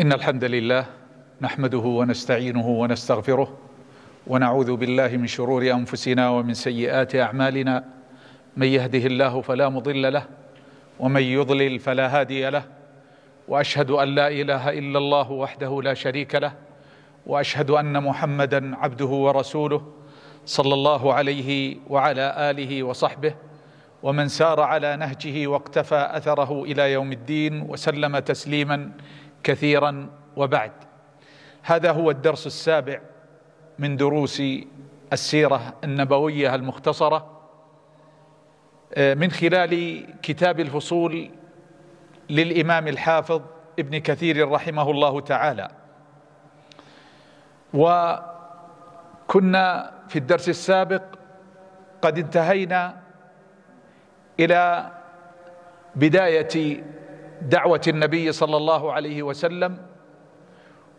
إن الحمد لله نحمده ونستعينه ونستغفره ونعوذ بالله من شرور أنفسنا ومن سيئات أعمالنا من يهده الله فلا مضل له ومن يضلل فلا هادي له وأشهد أن لا إله إلا الله وحده لا شريك له وأشهد أن محمدا عبده ورسوله صلى الله عليه وعلى آله وصحبه ومن سار على نهجه واقتفى أثره إلى يوم الدين وسلم تسليماً كثيرا وبعد هذا هو الدرس السابع من دروس السيره النبويه المختصره آه، من خلال كتاب الفصول للامام الحافظ ابن كثير رحمه الله تعالى وكنا في الدرس السابق قد انتهينا الى بدايه دعوه النبي صلى الله عليه وسلم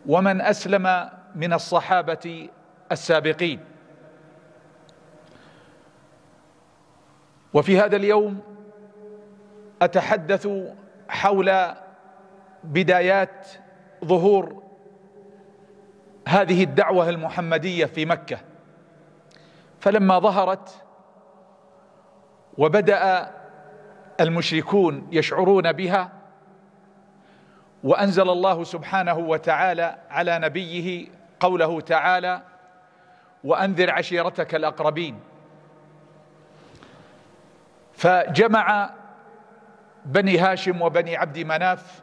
ومن اسلم من الصحابه السابقين وفي هذا اليوم اتحدث حول بدايات ظهور هذه الدعوه المحمديه في مكه فلما ظهرت وبدا المشركون يشعرون بها وأنزل الله سبحانه وتعالى على نبيه قوله تعالى وأنذر عشيرتك الأقربين فجمع بني هاشم وبني عبد مناف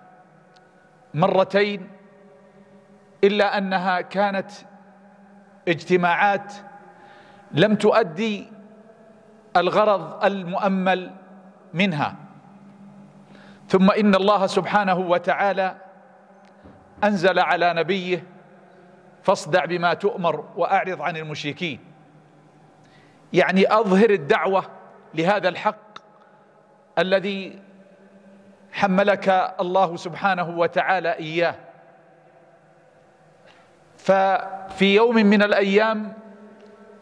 مرتين إلا أنها كانت اجتماعات لم تؤدي الغرض المؤمل منها ثم إن الله سبحانه وتعالى أنزل على نبيه فاصدع بما تؤمر وأعرض عن المشركين يعني أظهر الدعوة لهذا الحق الذي حملك الله سبحانه وتعالى إياه ففي يوم من الأيام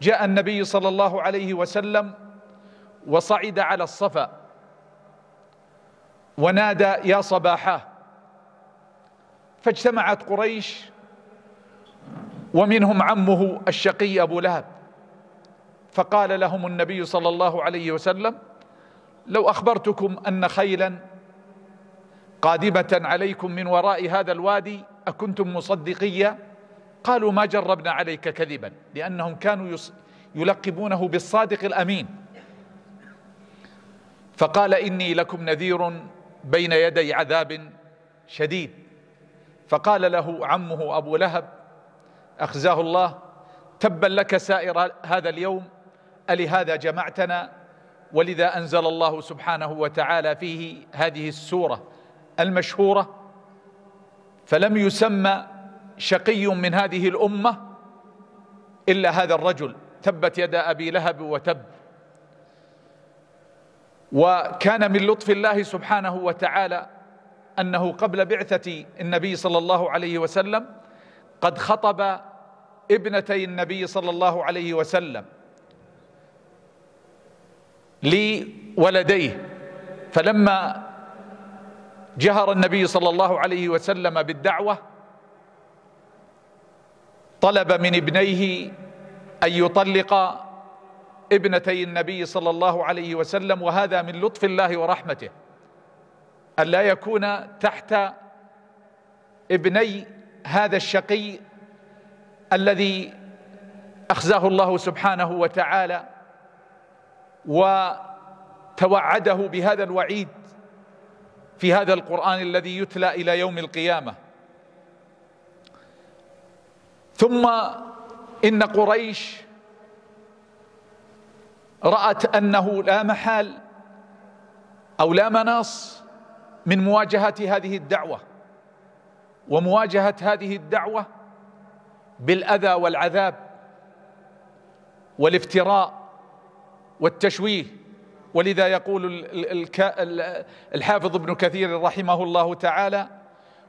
جاء النبي صلى الله عليه وسلم وصعد على الصفا ونادى يا صباحاه فاجتمعت قريش ومنهم عمه الشقي أبو لهب فقال لهم النبي صلى الله عليه وسلم لو أخبرتكم أن خيلا قادمة عليكم من وراء هذا الوادي أكنتم مصدقية قالوا ما جربنا عليك كذبا لأنهم كانوا يلقبونه بالصادق الأمين فقال إني لكم نذير بين يدي عذاب شديد فقال له عمه أبو لهب أخزاه الله تبا لك سائر هذا اليوم ألهذا جمعتنا ولذا أنزل الله سبحانه وتعالى فيه هذه السورة المشهورة فلم يسمى شقي من هذه الأمة إلا هذا الرجل تبت يد أبي لهب وتب وكان من لطف الله سبحانه وتعالى أنه قبل بعثة النبي صلى الله عليه وسلم قد خطب ابنتي النبي صلى الله عليه وسلم لولديه فلما جهر النبي صلى الله عليه وسلم بالدعوة طلب من ابنيه أن يطلق ابنتي النبي صلى الله عليه وسلم وهذا من لطف الله ورحمته أن لا يكون تحت ابني هذا الشقي الذي أخزاه الله سبحانه وتعالى وتوعده بهذا الوعيد في هذا القرآن الذي يتلى إلى يوم القيامة ثم إن قريش رأت أنه لا محال أو لا مناص من مواجهة هذه الدعوة ومواجهة هذه الدعوة بالأذى والعذاب والافتراء والتشويه ولذا يقول الحافظ ابن كثير رحمه الله تعالى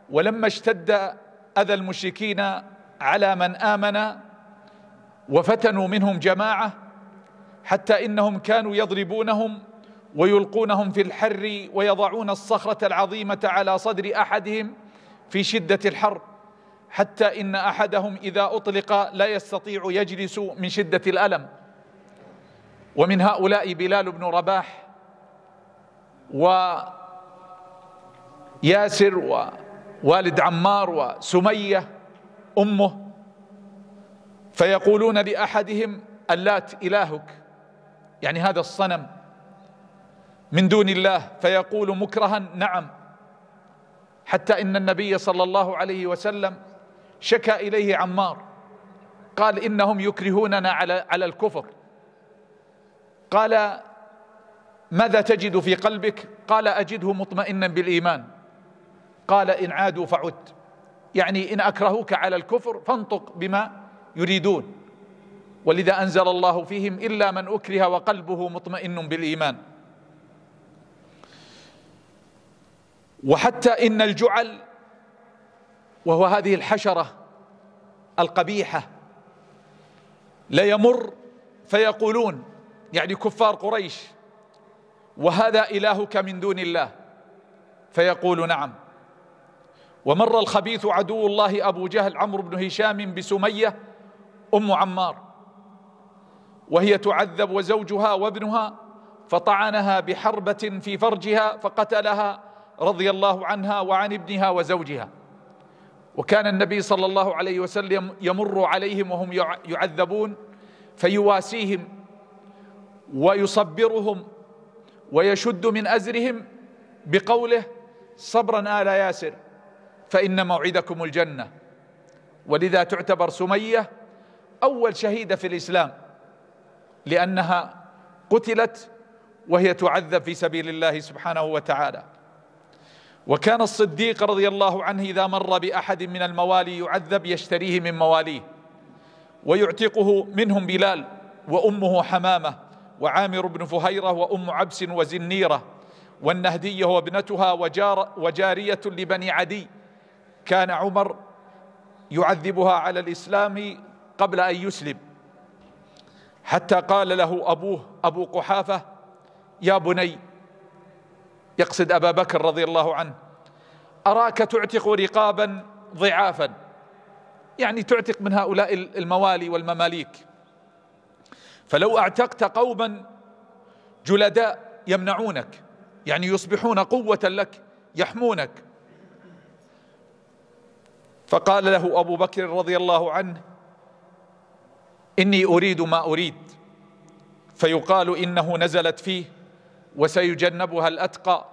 ولما اشتد أذى المشركين على من آمن وفتنوا منهم جماعة حتى انهم كانوا يضربونهم ويلقونهم في الحر ويضعون الصخره العظيمه على صدر احدهم في شده الحر حتى ان احدهم اذا اطلق لا يستطيع يجلس من شده الالم ومن هؤلاء بلال بن رباح وياسر ووالد عمار وسميه امه فيقولون لاحدهم اللات الهك يعني هذا الصنم من دون الله فيقول مكرها نعم حتى إن النبي صلى الله عليه وسلم شكى إليه عمار قال إنهم يكرهوننا على على الكفر قال ماذا تجد في قلبك قال أجده مطمئنا بالإيمان قال إن عادوا فعد يعني إن أكرهوك على الكفر فانطق بما يريدون ولذا أنزل الله فيهم إلا من أكره وقلبه مطمئن بالإيمان وحتى إن الجعل وهو هذه الحشرة القبيحة ليمر فيقولون يعني كفار قريش وهذا إلهك من دون الله فيقول نعم ومر الخبيث عدو الله أبو جهل عمرو بن هشام بسمية أم عمار وهي تعذب وزوجها وابنها فطعنها بحربة في فرجها فقتلها رضي الله عنها وعن ابنها وزوجها وكان النبي صلى الله عليه وسلم يمر عليهم وهم يعذبون فيواسيهم ويصبرهم ويشد من أزرهم بقوله صبرا آل ياسر فإن موعدكم الجنة ولذا تعتبر سمية أول شهيدة في الإسلام لانها قتلت وهي تعذب في سبيل الله سبحانه وتعالى وكان الصديق رضي الله عنه اذا مر باحد من الموالي يعذب يشتريه من مواليه ويعتقه منهم بلال وامه حمامه وعامر بن فهيره وام عبس وزنيره والنهديه وابنتها وجار وجاريه لبني عدي كان عمر يعذبها على الاسلام قبل ان يسلم حتى قال له أبوه أبو قحافة يا بني يقصد أبا بكر رضي الله عنه أراك تعتق رقابا ضعافا يعني تعتق من هؤلاء الموالي والمماليك فلو اعتقت قوما جلداء يمنعونك يعني يصبحون قوة لك يحمونك فقال له أبو بكر رضي الله عنه إني أريد ما أريد فيقال إنه نزلت فيه وسيجنبها الأتقى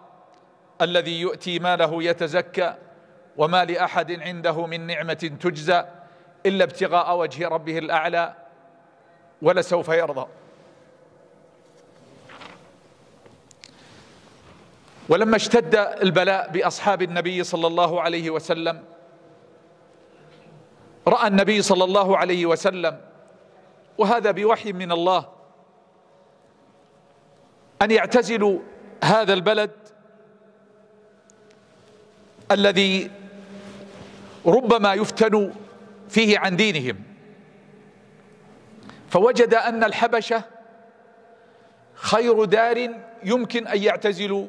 الذي يؤتي ماله يتزكى وما لأحد عنده من نعمة تجزى إلا ابتغاء وجه ربه الأعلى ولسوف يرضى ولما اشتد البلاء بأصحاب النبي صلى الله عليه وسلم رأى النبي صلى الله عليه وسلم وهذا بوحي من الله أن يعتزلوا هذا البلد الذي ربما يفتن فيه عن دينهم فوجد أن الحبشة خير دار يمكن أن يعتزلوا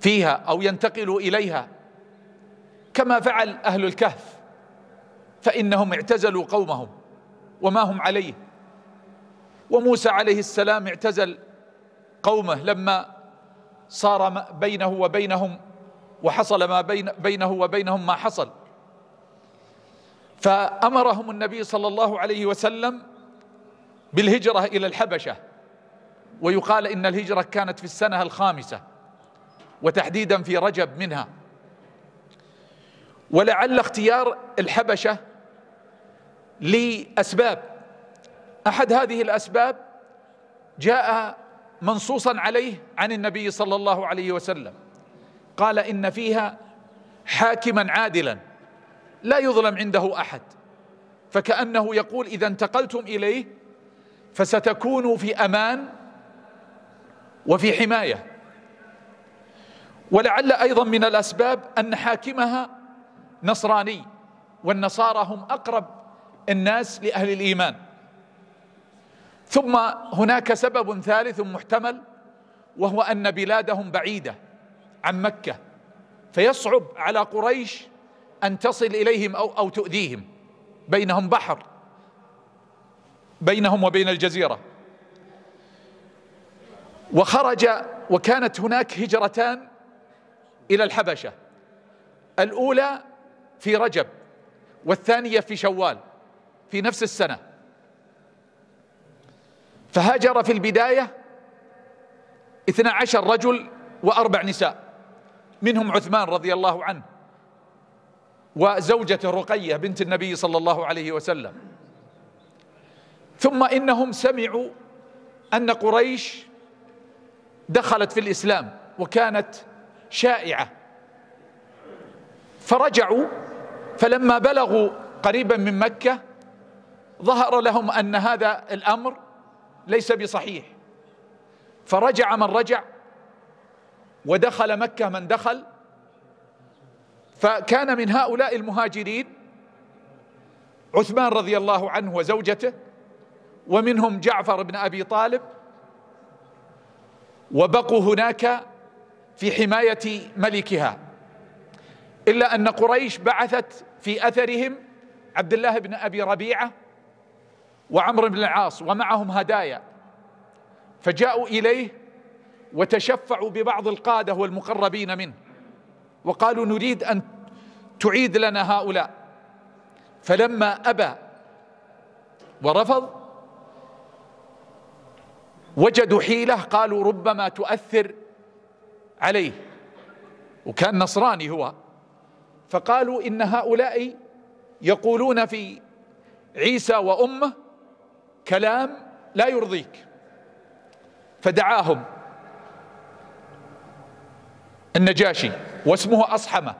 فيها أو ينتقلوا إليها كما فعل أهل الكهف فإنهم اعتزلوا قومهم وما هم عليه وموسى عليه السلام اعتزل قومه لما صار بينه وبينهم وحصل ما بين بينه وبينهم ما حصل فأمرهم النبي صلى الله عليه وسلم بالهجرة إلى الحبشة ويقال إن الهجرة كانت في السنة الخامسة وتحديدا في رجب منها ولعل اختيار الحبشة لأسباب أحد هذه الأسباب جاء منصوصا عليه عن النبي صلى الله عليه وسلم قال إن فيها حاكما عادلا لا يظلم عنده أحد فكأنه يقول إذا انتقلتم إليه فستكونوا في أمان وفي حماية ولعل أيضا من الأسباب أن حاكمها نصراني والنصارى هم أقرب الناس لأهل الإيمان ثم هناك سبب ثالث محتمل وهو أن بلادهم بعيدة عن مكة فيصعب على قريش أن تصل إليهم أو, أو تؤذيهم بينهم بحر بينهم وبين الجزيرة وخرج وكانت هناك هجرتان إلى الحبشة الأولى في رجب والثانية في شوال في نفس السنة فهاجر في البداية اثنا عشر رجل وأربع نساء منهم عثمان رضي الله عنه وزوجته رقية بنت النبي صلى الله عليه وسلم ثم إنهم سمعوا أن قريش دخلت في الإسلام وكانت شائعة فرجعوا فلما بلغوا قريبا من مكة ظهر لهم ان هذا الامر ليس بصحيح فرجع من رجع ودخل مكه من دخل فكان من هؤلاء المهاجرين عثمان رضي الله عنه وزوجته ومنهم جعفر بن ابي طالب وبقوا هناك في حمايه ملكها الا ان قريش بعثت في اثرهم عبد الله بن ابي ربيعه وعمرو بن العاص ومعهم هدايا فجاءوا اليه وتشفعوا ببعض القاده والمقربين منه وقالوا نريد ان تعيد لنا هؤلاء فلما ابى ورفض وجدوا حيله قالوا ربما تؤثر عليه وكان نصراني هو فقالوا ان هؤلاء يقولون في عيسى وامه كلام لا يرضيك فدعاهم النجاشي واسمه أصحمة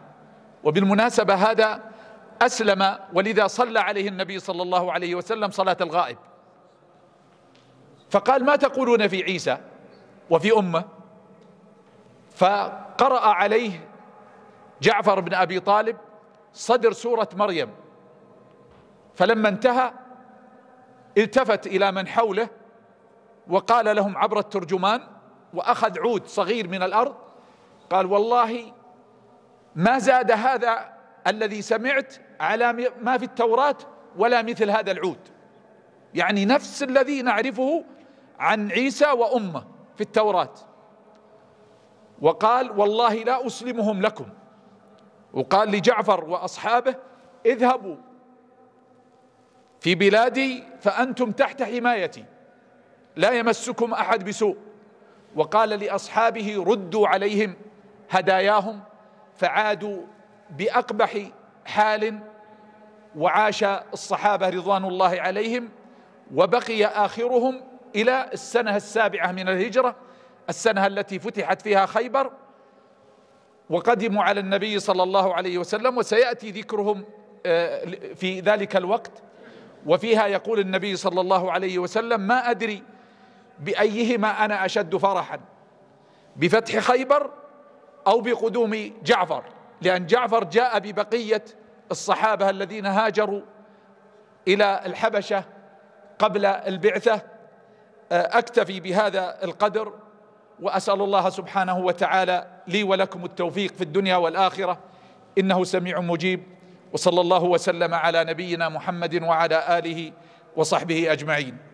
وبالمناسبة هذا أسلم ولذا صلى عليه النبي صلى الله عليه وسلم صلاة الغائب فقال ما تقولون في عيسى وفي أمه فقرأ عليه جعفر بن أبي طالب صدر سورة مريم فلما انتهى التفت إلى من حوله وقال لهم عبر الترجمان وأخذ عود صغير من الأرض قال والله ما زاد هذا الذي سمعت على ما في التوراة ولا مثل هذا العود يعني نفس الذي نعرفه عن عيسى وأمه في التوراة وقال والله لا أسلمهم لكم وقال لجعفر وأصحابه اذهبوا في بلادي فأنتم تحت حمايتي لا يمسكم أحد بسوء وقال لأصحابه ردوا عليهم هداياهم فعادوا بأقبح حال وعاش الصحابة رضوان الله عليهم وبقي آخرهم إلى السنة السابعة من الهجرة السنة التي فتحت فيها خيبر وقدموا على النبي صلى الله عليه وسلم وسيأتي ذكرهم آه، في ذلك الوقت وفيها يقول النبي صلى الله عليه وسلم ما أدري بأيهما أنا أشد فرحا بفتح خيبر أو بقدوم جعفر لأن جعفر جاء ببقية الصحابة الذين هاجروا إلى الحبشة قبل البعثة آه، أكتفي بهذا القدر وأسأل الله سبحانه وتعالى لي ولكم التوفيق في الدنيا والآخرة إنه سميع مجيب وصلى الله وسلم على نبينا محمد وعلى اله وصحبه اجمعين